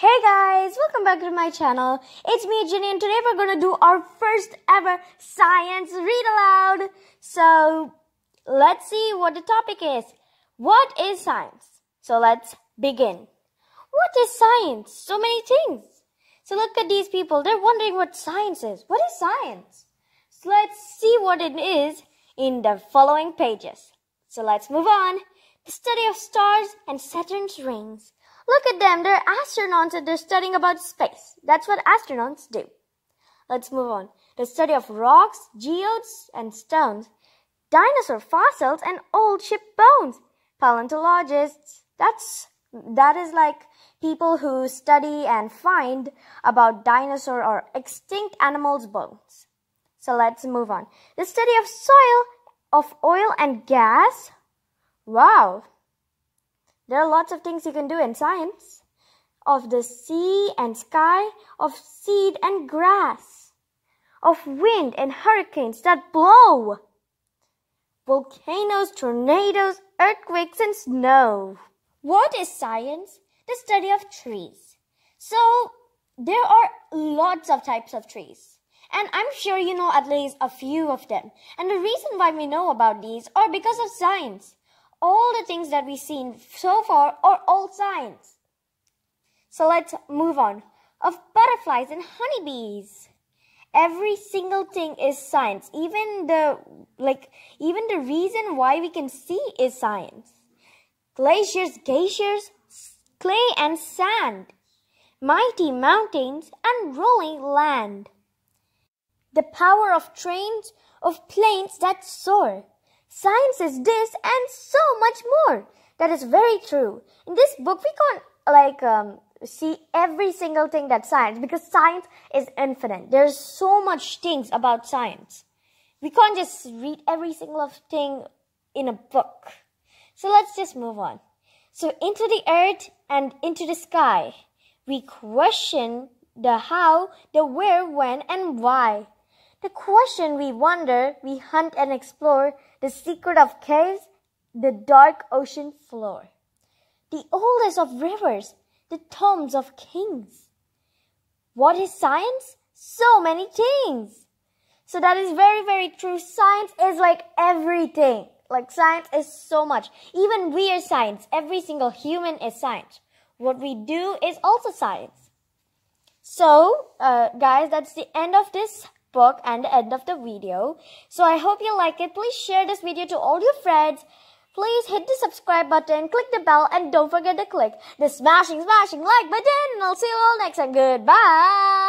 Hey guys, welcome back to my channel. It's me, Ginny, and today we're gonna do our first ever science read aloud. So, let's see what the topic is. What is science? So let's begin. What is science? So many things. So look at these people. They're wondering what science is. What is science? So let's see what it is in the following pages. So let's move on. The study of stars and Saturn's rings Look at them, they're astronauts and they're studying about space. That's what astronauts do. Let's move on. The study of rocks, geodes, and stones, dinosaur fossils, and old ship bones. Paleontologists, that's that is like people who study and find about dinosaur or extinct animals' bones. So let's move on. The study of soil, of oil and gas. Wow, there are lots of things you can do in science of the sea and sky, of seed and grass, of wind and hurricanes that blow, volcanoes, tornadoes, earthquakes, and snow. What is science? The study of trees. So, there are lots of types of trees. And I'm sure you know at least a few of them. And the reason why we know about these are because of science all the things that we've seen so far are all science. So let's move on. Of butterflies and honeybees. Every single thing is science. Even the, like, even the reason why we can see is science. Glaciers, glaciers, clay and sand. Mighty mountains and rolling land. The power of trains, of planes that soar. Science is this and so much more. That is very true. In this book, we can't like um, see every single thing that science because science is infinite. There's so much things about science. We can't just read every single thing in a book. So let's just move on. So into the earth and into the sky, we question the how, the where, when, and why. The question we wonder, we hunt and explore the secret of caves, the dark ocean floor, the oldest of rivers, the tombs of kings. What is science? So many things. So that is very, very true. Science is like everything. Like science is so much. Even we are science. Every single human is science. What we do is also science. So, uh, guys, that's the end of this book and the end of the video. So I hope you like it. Please share this video to all your friends. Please hit the subscribe button, click the bell, and don't forget to click the smashing, smashing like button. And I'll see you all next time. Goodbye.